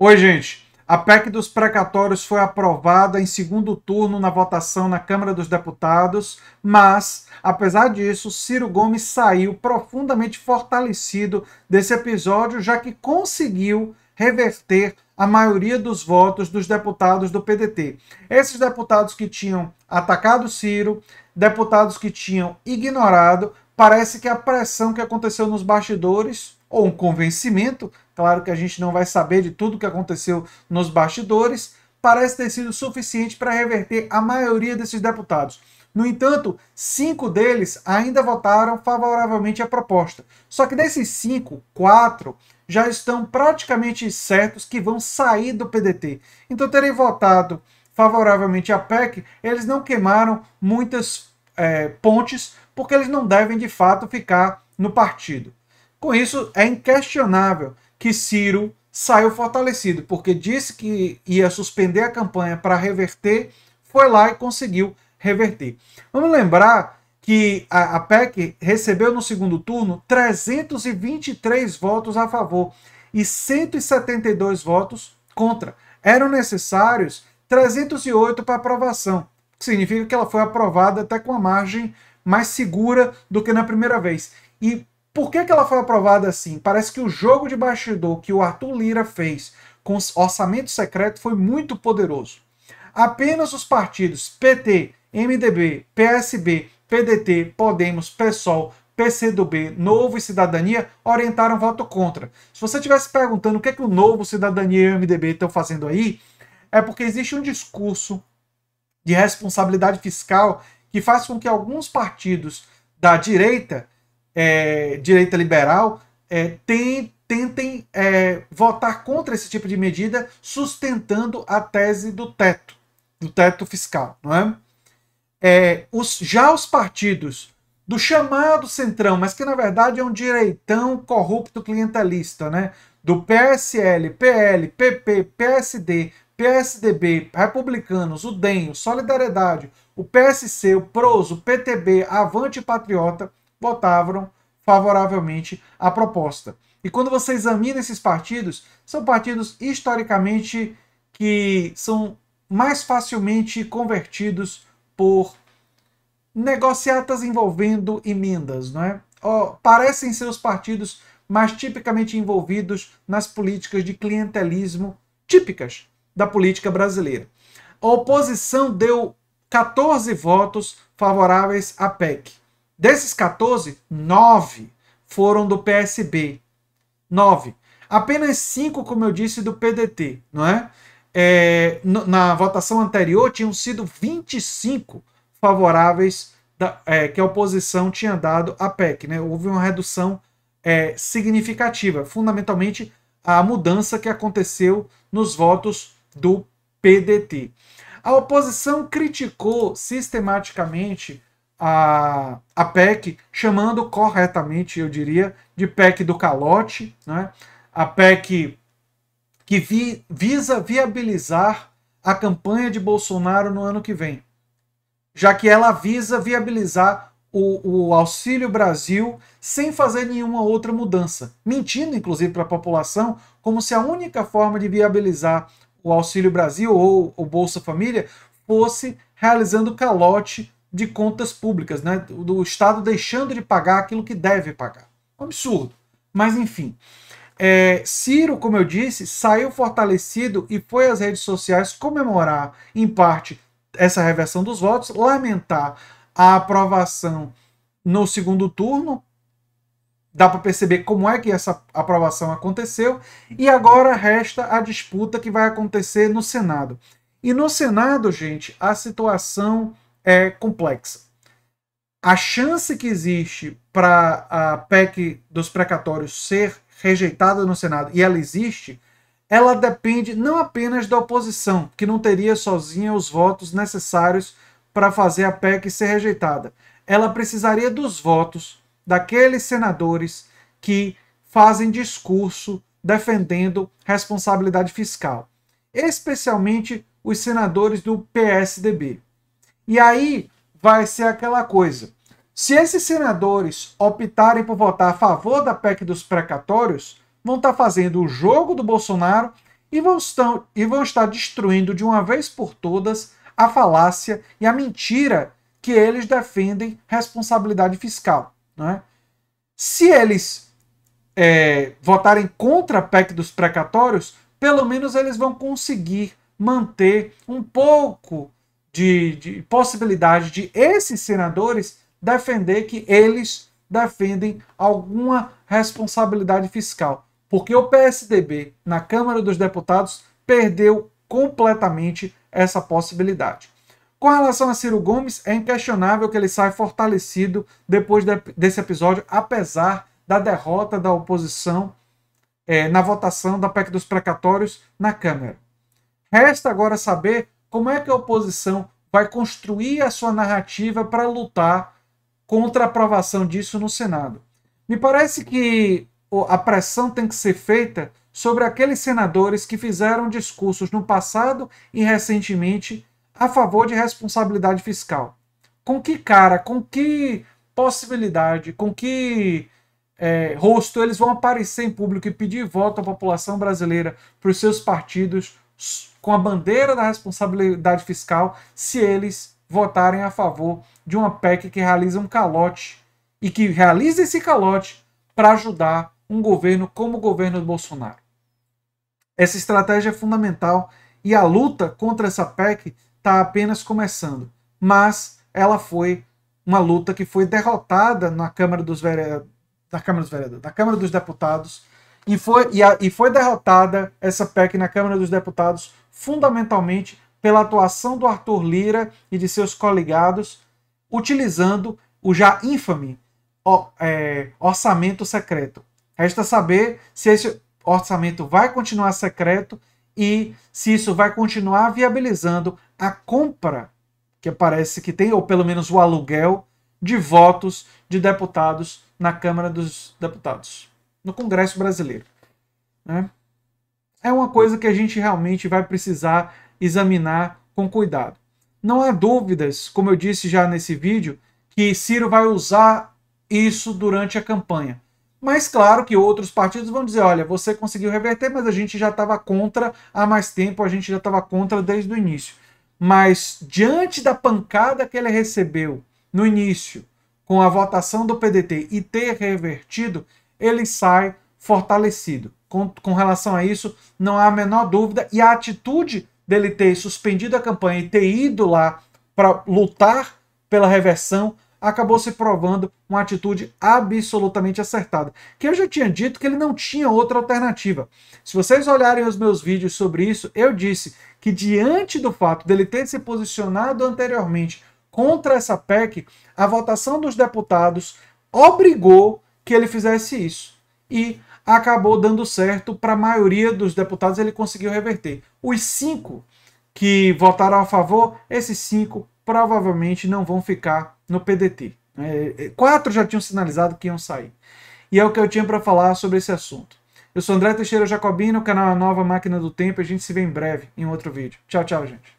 Oi, gente. A PEC dos precatórios foi aprovada em segundo turno na votação na Câmara dos Deputados, mas, apesar disso, Ciro Gomes saiu profundamente fortalecido desse episódio, já que conseguiu reverter a maioria dos votos dos deputados do PDT. Esses deputados que tinham atacado Ciro, deputados que tinham ignorado, parece que a pressão que aconteceu nos bastidores, ou um convencimento, Claro que a gente não vai saber de tudo o que aconteceu nos bastidores, parece ter sido suficiente para reverter a maioria desses deputados. No entanto, cinco deles ainda votaram favoravelmente à proposta. Só que desses cinco, quatro já estão praticamente certos que vão sair do PDT. Então, terem votado favoravelmente à PEC, eles não queimaram muitas é, pontes, porque eles não devem de fato ficar no partido. Com isso, é inquestionável que Ciro saiu fortalecido, porque disse que ia suspender a campanha para reverter, foi lá e conseguiu reverter. Vamos lembrar que a, PEC recebeu no segundo turno 323 votos a favor e 172 votos contra. Eram necessários 308 para aprovação, que significa que ela foi aprovada até com a margem mais segura do que na primeira vez. E por que, que ela foi aprovada assim? Parece que o jogo de bastidor que o Arthur Lira fez com orçamento secreto foi muito poderoso. Apenas os partidos PT, MDB, PSB, PDT, Podemos, PSOL, PCdoB, Novo e Cidadania orientaram voto contra. Se você estivesse perguntando o que, é que o Novo, Cidadania e o MDB estão fazendo aí, é porque existe um discurso de responsabilidade fiscal que faz com que alguns partidos da direita é, direita liberal é, tem, tentem é, votar contra esse tipo de medida, sustentando a tese do teto, do teto fiscal. Não é? É, os, já os partidos do chamado centrão, mas que na verdade é um direitão corrupto clientelista, né? Do PSL, PL, PP, PSD, PSDB, Republicanos, o DEM, o Solidariedade, o PSC, o PROS, o PTB, Avante Patriota, votaram favoravelmente à proposta. E quando você examina esses partidos, são partidos historicamente que são mais facilmente convertidos por negociatas envolvendo emendas, não é? Oh, parecem ser os partidos mais tipicamente envolvidos nas políticas de clientelismo típicas da política brasileira. A oposição deu 14 votos favoráveis à PEC. Desses 14, 9 foram do PSB. 9. Apenas 5, como eu disse, do PDT, não é? é na votação anterior tinham sido 25 favoráveis da, é, que a oposição tinha dado à PEC. Né? Houve uma redução é, significativa, fundamentalmente a mudança que aconteceu nos votos do PDT. A oposição criticou sistematicamente a, a PEC, chamando corretamente, eu diria, de PEC do calote, né? a PEC que vi, visa viabilizar a campanha de Bolsonaro no ano que vem, já que ela visa viabilizar o, o Auxílio Brasil sem fazer nenhuma outra mudança, mentindo inclusive para a população, como se a única forma de viabilizar o Auxílio Brasil ou o Bolsa Família fosse realizando calote de contas públicas, né? do Estado deixando de pagar aquilo que deve pagar. absurdo. Mas, enfim. É, Ciro, como eu disse, saiu fortalecido e foi às redes sociais comemorar, em parte, essa reversão dos votos, lamentar a aprovação no segundo turno. Dá para perceber como é que essa aprovação aconteceu. E agora resta a disputa que vai acontecer no Senado. E no Senado, gente, a situação é complexa. A chance que existe para a PEC dos precatórios ser rejeitada no Senado, e ela existe, ela depende não apenas da oposição, que não teria sozinha os votos necessários para fazer a PEC ser rejeitada. Ela precisaria dos votos daqueles senadores que fazem discurso defendendo responsabilidade fiscal, especialmente os senadores do PSDB. E aí vai ser aquela coisa. Se esses senadores optarem por votar a favor da PEC dos precatórios, vão estar tá fazendo o jogo do Bolsonaro e vão, estar, e vão estar destruindo de uma vez por todas a falácia e a mentira que eles defendem responsabilidade fiscal. Né? Se eles é, votarem contra a PEC dos precatórios, pelo menos eles vão conseguir manter um pouco de, de possibilidade de esses senadores defender que eles defendem alguma responsabilidade fiscal. Porque o PSDB, na Câmara dos Deputados, perdeu completamente essa possibilidade. Com relação a Ciro Gomes, é inquestionável que ele sai fortalecido depois de, desse episódio, apesar da derrota da oposição é, na votação da PEC dos precatórios na Câmara. Resta agora saber como é que a oposição vai construir a sua narrativa para lutar contra a aprovação disso no Senado? Me parece que a pressão tem que ser feita sobre aqueles senadores que fizeram discursos no passado e recentemente a favor de responsabilidade fiscal. Com que cara, com que possibilidade, com que é, rosto eles vão aparecer em público e pedir voto à população brasileira para os seus partidos com a bandeira da responsabilidade fiscal se eles votarem a favor de uma PEC que realiza um calote e que realiza esse calote para ajudar um governo como o governo Bolsonaro. Essa estratégia é fundamental e a luta contra essa PEC está apenas começando, mas ela foi uma luta que foi derrotada na Câmara dos Vereadores, na Câmara dos Vereadores, na Câmara dos Deputados e foi, e, a, e foi derrotada essa PEC na Câmara dos Deputados fundamentalmente pela atuação do Arthur Lira e de seus coligados, utilizando o já ínfame é, orçamento secreto. Resta saber se esse orçamento vai continuar secreto e se isso vai continuar viabilizando a compra, que parece que tem, ou pelo menos o aluguel, de votos de deputados na Câmara dos Deputados no Congresso Brasileiro. Né? É uma coisa que a gente realmente vai precisar examinar com cuidado. Não há dúvidas, como eu disse já nesse vídeo, que Ciro vai usar isso durante a campanha. Mas claro que outros partidos vão dizer: olha, você conseguiu reverter, mas a gente já estava contra há mais tempo, a gente já estava contra desde o início. Mas diante da pancada que ele recebeu no início, com a votação do PDT e ter revertido, ele sai fortalecido. Com, com relação a isso, não há a menor dúvida. E a atitude dele ter suspendido a campanha e ter ido lá para lutar pela reversão acabou se provando uma atitude absolutamente acertada. Que eu já tinha dito que ele não tinha outra alternativa. Se vocês olharem os meus vídeos sobre isso, eu disse que diante do fato dele ter se posicionado anteriormente contra essa PEC, a votação dos deputados obrigou que ele fizesse isso. E acabou dando certo para a maioria dos deputados, ele conseguiu reverter. Os cinco que votaram a favor, esses cinco provavelmente não vão ficar no PDT. É, é, quatro já tinham sinalizado que iam sair. E é o que eu tinha para falar sobre esse assunto. Eu sou André Teixeira Jacobino, canal A Nova Máquina do Tempo, e a gente se vê em breve em outro vídeo. Tchau, tchau, gente.